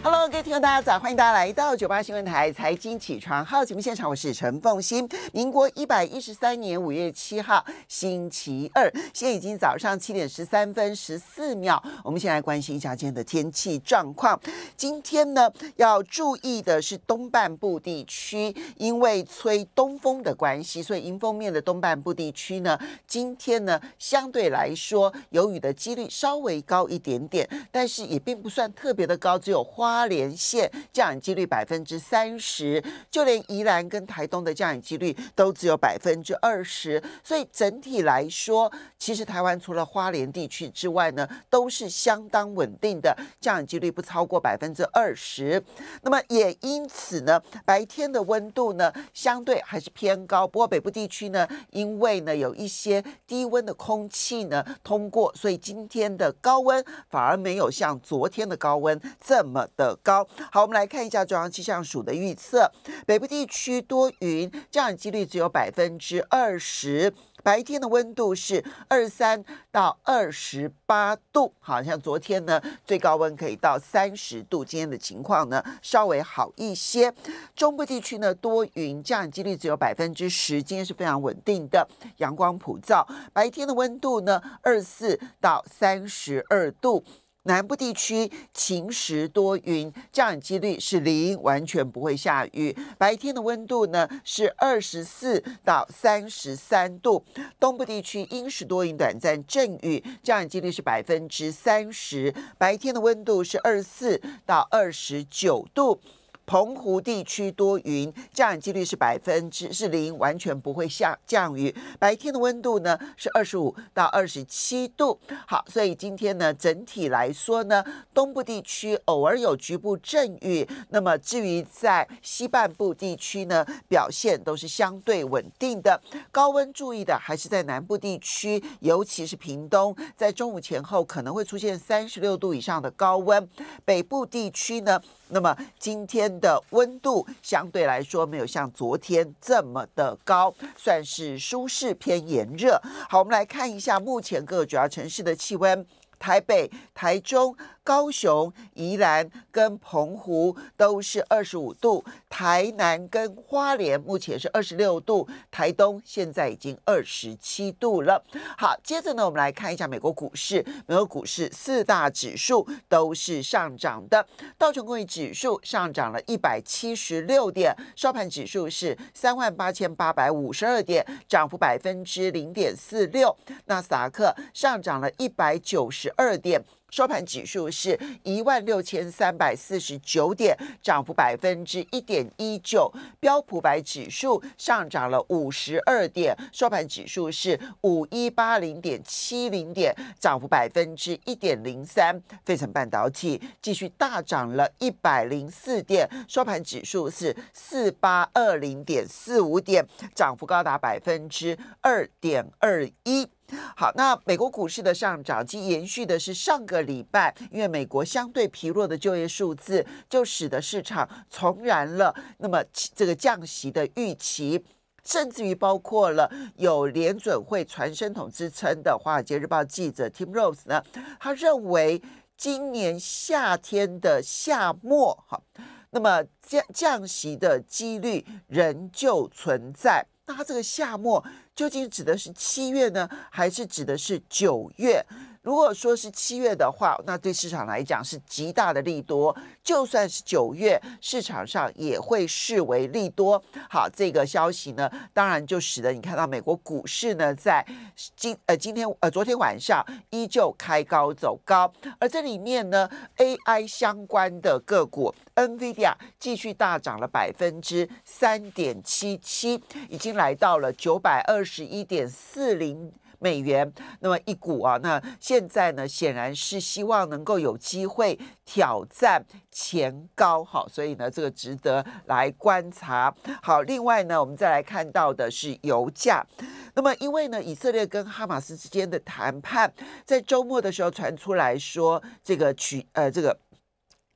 Hello，各位听众，大家早，欢迎大家来到九八新闻台财经起床号节目现场，我是陈凤欣。民国一百一十三年五月七号，星期二，现在已经早上七点十三分十四秒。我们先来关心一下今天的天气状况。今天呢，要注意的是东半部地区，因为吹东风的关系，所以迎风面的东半部地区呢，今天呢，相对来说有雨的几率稍微高一点点，但是也并不算特别的高，只有花。花莲县降雨几率百分之三十，就连宜兰跟台东的降雨几率都只有百分之二十，所以整体来说，其实台湾除了花莲地区之外呢，都是相当稳定的降雨几率不超过百分之二十。那么也因此呢，白天的温度呢相对还是偏高，不过北部地区呢，因为呢有一些低温的空气呢通过，所以今天的高温反而没有像昨天的高温这么。的高好，我们来看一下中央气象署的预测。北部地区多云，降雨几率只有百分之二十，白天的温度是二三到二十八度。好像昨天呢，最高温可以到三十度，今天的情况呢稍微好一些。中部地区呢多云，降雨几率只有百分之十，今天是非常稳定的，阳光普照，白天的温度呢二四到三十二度。南部地区晴时多云，降雨几率是零，完全不会下雨。白天的温度呢是二十四到三十三度。东部地区阴时多云，短暂阵雨，降雨几率是百分之三十。白天的温度是二十四到二十九度。澎湖地区多云，降雨几率是百分之是零，完全不会下降雨。白天的温度呢是二十五到二十七度。好，所以今天呢整体来说呢，东部地区偶尔有局部阵雨。那么至于在西半部地区呢，表现都是相对稳定的。高温注意的还是在南部地区，尤其是屏东，在中午前后可能会出现三十六度以上的高温。北部地区呢，那么今天。的温度相对来说没有像昨天这么的高，算是舒适偏炎热。好，我们来看一下目前各个主要城市的气温：台北、台中。高雄、宜兰跟澎湖都是二十五度，台南跟花莲目前是二十六度，台东现在已经二十七度了。好，接着呢，我们来看一下美国股市，美国股市四大指数都是上涨的，道琼工业指数上涨了一百七十六点，收盘指数是三万八千八百五十二点，涨幅百分之零点四六。那纳斯达克上涨了一百九十二点。收盘指数是一万六千三百四十九点，涨幅百分之一点一九。标普百指数上涨了五十二点，收盘指数是五一八零点七零点，涨幅百分之一点零三。费城半导体继续大涨了一百零四点，收盘指数是四八二零点四五点，涨幅高达百分之二点二一。好，那美国股市的上涨，即延续的是上个礼拜，因为美国相对疲弱的就业数字，就使得市场重燃了那么这个降息的预期，甚至于包括了有联准会传声筒之称的华尔街日报记者 Tim Rose 呢，他认为今年夏天的夏末，哈，那么降降息的几率仍旧存在。那他这个夏末。究竟指的是七月呢，还是指的是九月？如果说是七月的话，那对市场来讲是极大的利多；就算是九月，市场上也会视为利多。好，这个消息呢，当然就使得你看到美国股市呢，在今呃今天呃昨天晚上依旧开高走高，而这里面呢，AI 相关的个股 NVIDIA 继续大涨了百分之三点七七，已经来到了九百二十。十一点四零美元，那么一股啊，那现在呢，显然是希望能够有机会挑战前高，好，所以呢，这个值得来观察。好，另外呢，我们再来看到的是油价，那么因为呢，以色列跟哈马斯之间的谈判在周末的时候传出来说，这个取呃这个。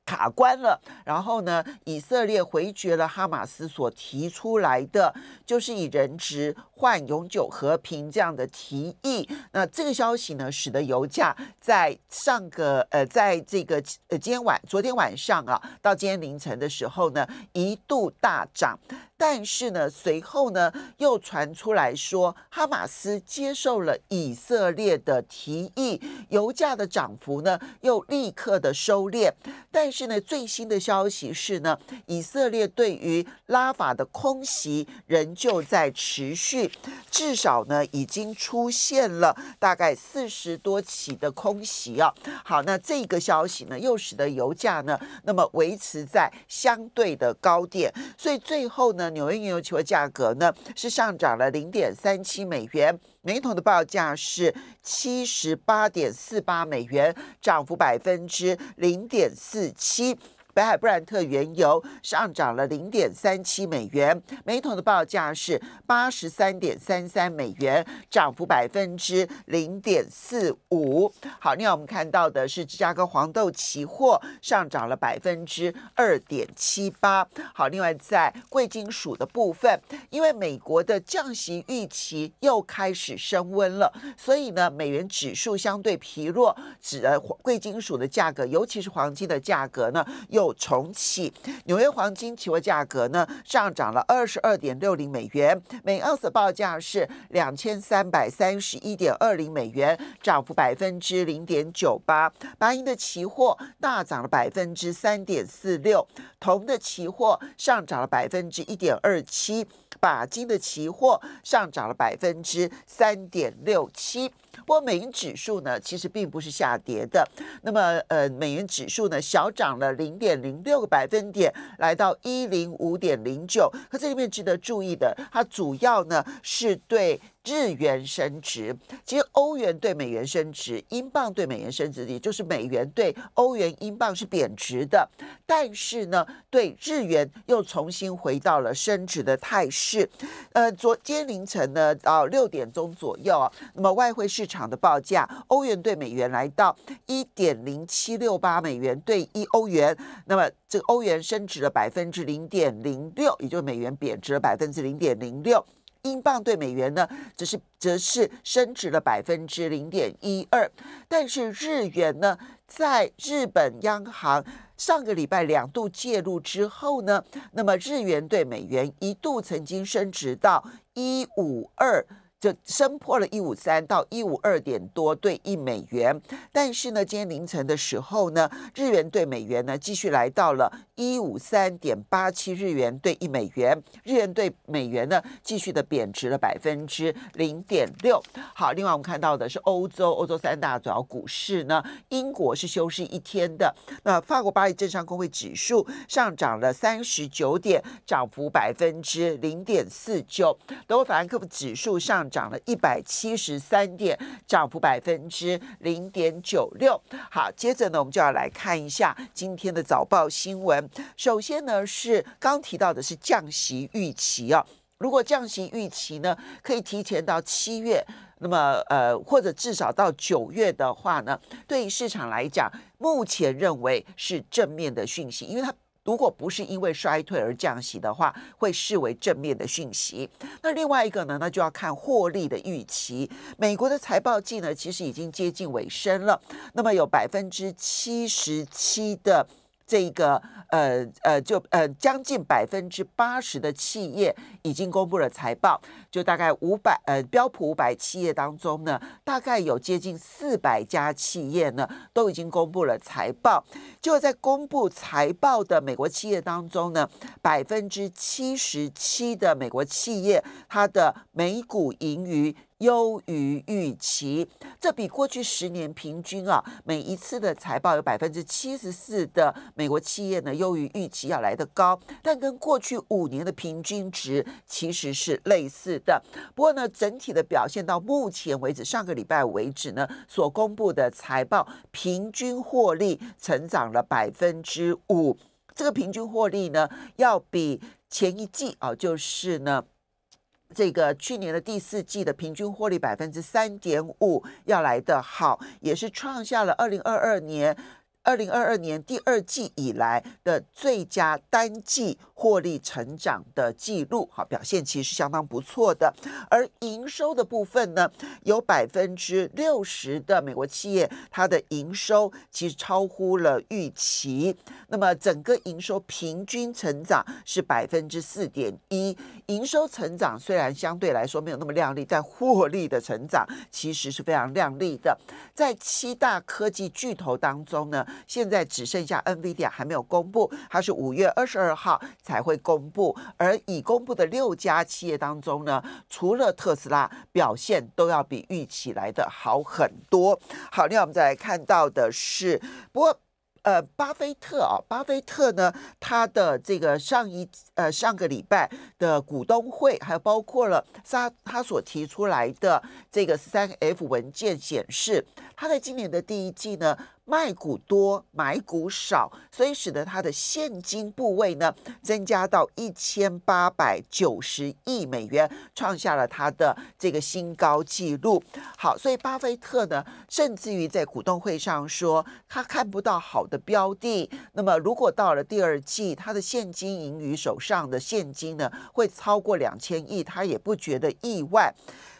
卡关了，然后呢？以色列回绝了哈马斯所提出来的，就是以人质换永久和平这样的提议。那这个消息呢，使得油价在上个呃，在这个呃今天晚、昨天晚上啊，到今天凌晨的时候呢，一度大涨。但是呢，随后呢又传出来说，哈马斯接受了以色列的提议，油价的涨幅呢又立刻的收敛。但是呢，最新的消息是呢，以色列对于拉法的空袭仍旧在持续，至少呢已经出现了大概四十多起的空袭啊。好，那这个消息呢又使得油价呢那么维持在相对的高点，所以最后呢。纽约原油期货价格呢是上涨了零点三七美元，每桶的报价是七十八点四八美元，涨幅百分之零点四七。北海布兰特原油上涨了零点三七美元，每桶的报价是八十三点三三美元，涨幅百分之零点四五。好，另外我们看到的是芝加哥黄豆期货上涨了百分之二点七八。好，另外在贵金属的部分，因为美国的降息预期又开始升温了，所以呢，美元指数相对疲弱，指贵金属的价格，尤其是黄金的价格呢，又。重启，纽约黄金期货价格呢上涨了二十二点六零美元每盎司，报价是两千三百三十一点二零美元，涨幅百分之零点九八。白银的期货大涨了百分之三点四六，铜的期货上涨了百分之一点二七，钯金的期货上涨了百分之三点六七。不过，美元指数呢，其实并不是下跌的。那么，呃，美元指数呢，小涨了零点零六个百分点，来到一零五点零九。可这里面值得注意的，它主要呢是对。日元升值，其实欧元对美元升值，英镑对美元升值，也就是美元对欧元、英镑是贬值的，但是呢，对日元又重新回到了升值的态势。呃，昨天凌晨呢，到六点钟左右啊，那么外汇市场的报价，欧元对美元来到一点零七六八美元兑一欧元，那么这个欧元升值了百分之零点零六，也就是美元贬值了百分之零点零六。英镑对美元呢，则是则是升值了百分之零点一二，但是日元呢，在日本央行上个礼拜两度介入之后呢，那么日元对美元一度曾经升值到一五二。就升破了一五三到一五二点多对一美元，但是呢，今天凌晨的时候呢，日元对美元呢继续来到了一五三点八七日元对一美元，日元对美元呢继续的贬值了百分之零点六。好，另外我们看到的是欧洲，欧洲三大主要股市呢，英国是休市一天的，那法国巴黎证商工会指数上涨了三十九点，涨幅百分之零点四九，德国法兰克福指数上。涨了一百七十三点，涨幅百分之零点九六。好，接着呢，我们就要来看一下今天的早报新闻。首先呢，是刚提到的是降息预期啊。如果降息预期呢，可以提前到七月，那么呃，或者至少到九月的话呢，对于市场来讲，目前认为是正面的讯息，因为它。如果不是因为衰退而降息的话，会视为正面的讯息。那另外一个呢？那就要看获利的预期。美国的财报季呢，其实已经接近尾声了。那么有百分之七十七的。这个呃呃，就呃，将近百分之八十的企业已经公布了财报。就大概五百呃标普五百企业当中呢，大概有接近四百家企业呢都已经公布了财报。就在公布财报的美国企业当中呢，百分之七十七的美国企业它的每股盈余。优于预期，这比过去十年平均啊，每一次的财报有百分之七十四的美国企业呢优于预期要来得高，但跟过去五年的平均值其实是类似的。不过呢，整体的表现到目前为止，上个礼拜为止呢，所公布的财报平均获利成长了百分之五，这个平均获利呢，要比前一季啊，就是呢。这个去年的第四季的平均获利百分之三点五，要来的好，也是创下了二零二二年。二零二二年第二季以来的最佳单季获利成长的记录，好表现其实相当不错的。而营收的部分呢，有百分之六十的美国企业，它的营收其实超乎了预期。那么整个营收平均成长是百分之四点一，营收成长虽然相对来说没有那么亮丽，但获利的成长其实是非常亮丽的。在七大科技巨头当中呢？现在只剩下 Nvidia 还没有公布，它是五月二十二号才会公布。而已公布的六家企业当中呢，除了特斯拉，表现都要比预期来的好很多。好，另外我们再来看到的是，不过呃，巴菲特啊，巴菲特呢，他的这个上一呃上个礼拜的股东会，还有包括了他他所提出来的这个三 F 文件显示，他在今年的第一季呢。卖股多，买股少，所以使得他的现金部位呢增加到一千八百九十亿美元，创下了他的这个新高纪录。好，所以巴菲特呢，甚至于在股东会上说，他看不到好的标的。那么，如果到了第二季，他的现金盈余手上的现金呢，会超过两千亿，他也不觉得意外。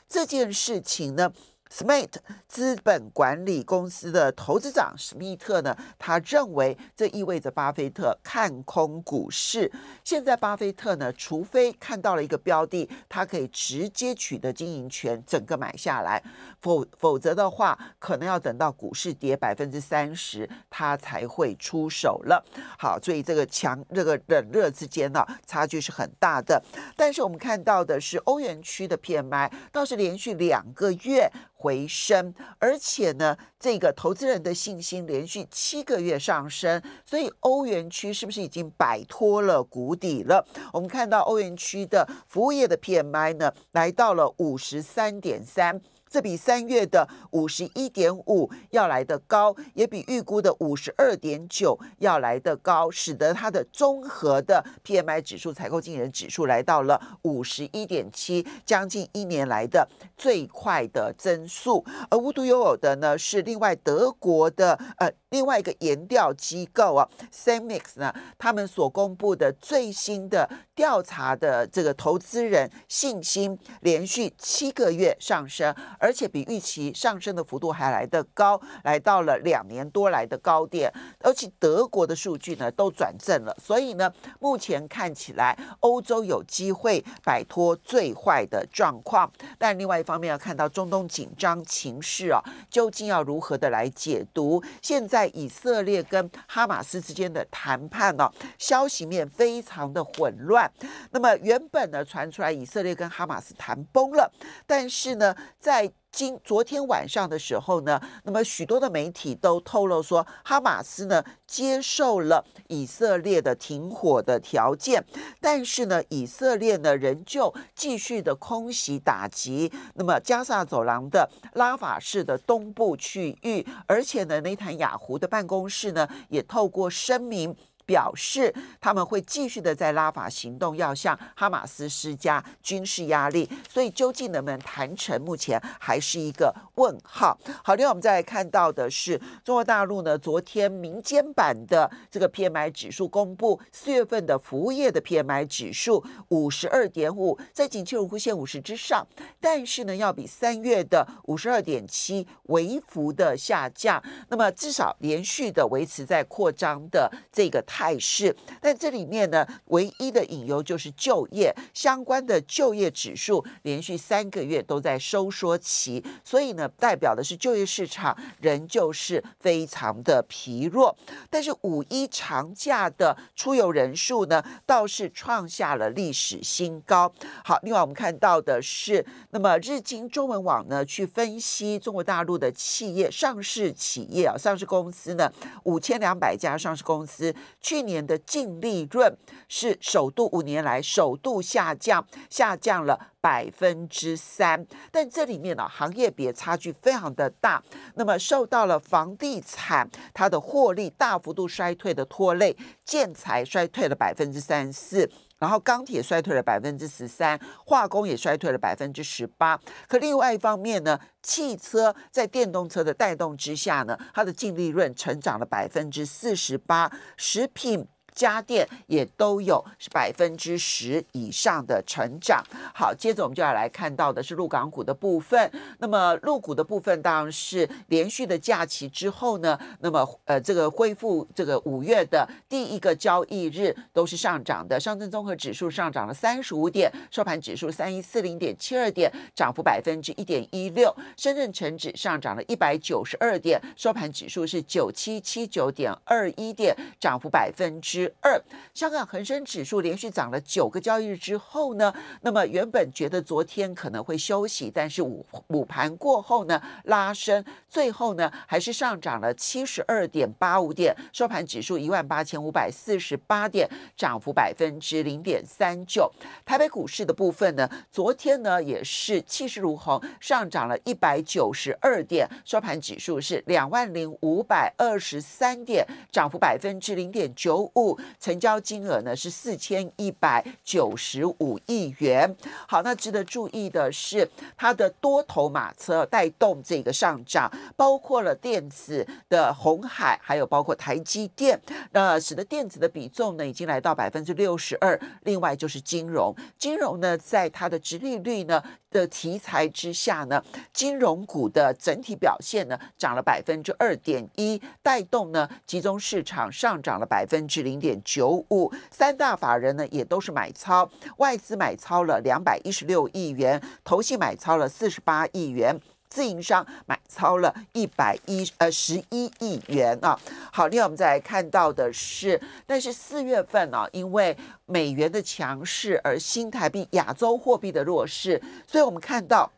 这件事情呢？Smith 资本管理公司的投资长史密特呢，他认为这意味着巴菲特看空股市。现在巴菲特呢，除非看到了一个标的，他可以直接取得经营权，整个买下来；否否则的话，可能要等到股市跌百分之三十，他才会出手了。好，所以这个强这个冷热之间呢，差距是很大的。但是我们看到的是，欧元区的 m 卖倒是连续两个月。回升，而且呢，这个投资人的信心连续七个月上升，所以欧元区是不是已经摆脱了谷底了？我们看到欧元区的服务业的 PMI 呢，来到了五十三点三。这比三月的五十一点五要来的高，也比预估的五十二点九要来的高，使得它的综合的 PMI 指数采购经理人指数来到了五十一点七，将近一年来的最快的增速。而无独有偶的呢，是另外德国的呃另外一个研调机构啊，SameMix 呢，他们所公布的最新的调查的这个投资人信心连续七个月上升。而且比预期上升的幅度还来得高，来到了两年多来的高点。而且德国的数据呢都转正了，所以呢，目前看起来欧洲有机会摆脱最坏的状况。但另外一方面要看到中东紧张情势啊，究竟要如何的来解读？现在以色列跟哈马斯之间的谈判呢，消息面非常的混乱。那么原本呢传出来以色列跟哈马斯谈崩了，但是呢在今昨天晚上的时候呢，那么许多的媒体都透露说，哈马斯呢接受了以色列的停火的条件，但是呢，以色列呢仍旧继续的空袭打击，那么加萨走廊的拉法市的东部区域，而且呢，内坦雅亚胡的办公室呢也透过声明。表示他们会继续的在拉法行动，要向哈马斯施加军事压力，所以究竟能不能谈成，目前还是一个问号。好，另外我们再来看到的是中国大陆呢，昨天民间版的这个 PMI 指数公布，四月份的服务业的 PMI 指数五十二点五，在景气荣枯线五十之上，但是呢，要比三月的五十二点七微幅的下降，那么至少连续的维持在扩张的这个态。态势，但这里面呢，唯一的隐忧就是就业相关的就业指数连续三个月都在收缩期，所以呢，代表的是就业市场仍旧是非常的疲弱。但是五一长假的出游人数呢，倒是创下了历史新高。好，另外我们看到的是，那么日经中文网呢，去分析中国大陆的企业，上市企业啊，上市公司呢，五千两百家上市公司。去年的净利润是首度五年来首度下降，下降了。百分之三，但这里面呢，行业别差距非常的大。那么，受到了房地产它的获利大幅度衰退的拖累，建材衰退了百分之三十四，然后钢铁衰退了百分之十三，化工也衰退了百分之十八。可另外一方面呢，汽车在电动车的带动之下呢，它的净利润成长了百分之四十八，食品。家电也都有百分之十以上的成长。好，接着我们就要来看到的是陆港股的部分。那么陆股的部分当然是连续的假期之后呢，那么呃这个恢复这个五月的第一个交易日都是上涨的。上证综合指数上涨了三十五点，收盘指数三一四零点七二点，涨幅百分之一点一六。深圳成指上涨了一百九十二点，收盘指数是九七七九点二一点，涨幅百分之。二，香港恒生指数连续涨了九个交易日之后呢，那么原本觉得昨天可能会休息，但是午午盘过后呢，拉升，最后呢还是上涨了七十二点八五点，收盘指数一万八千五百四十八点，涨幅百分之零点三九。台北股市的部分呢，昨天呢也是气势如虹，上涨了一百九十二点，收盘指数是两万零五百二十三点，涨幅百分之零点九五。成交金额呢是四千一百九十五亿元。好，那值得注意的是，它的多头马车带动这个上涨，包括了电子的红海，还有包括台积电，那使得电子的比重呢已经来到百分之六十二。另外就是金融，金融呢在它的殖利率呢。的题材之下呢，金融股的整体表现呢涨了百分之二点一，带动呢集中市场上涨了百分之零点九五，三大法人呢也都是买超，外资买超了两百一十六亿元，投信买超了四十八亿元。自营商买超了一百一呃十一亿元啊。好，另外我们再来看到的是，但是四月份呢，因为美元的强势而新台币亚洲货币的弱势，所以我们看到。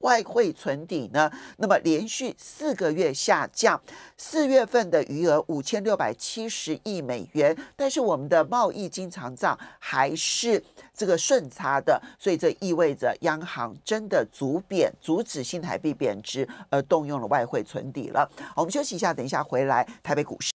外汇存底呢？那么连续四个月下降，四月份的余额五千六百七十亿美元，但是我们的贸易经常账还是这个顺差的，所以这意味着央行真的阻贬、阻止新台币贬值，而动用了外汇存底了。我们休息一下，等一下回来，台北股市。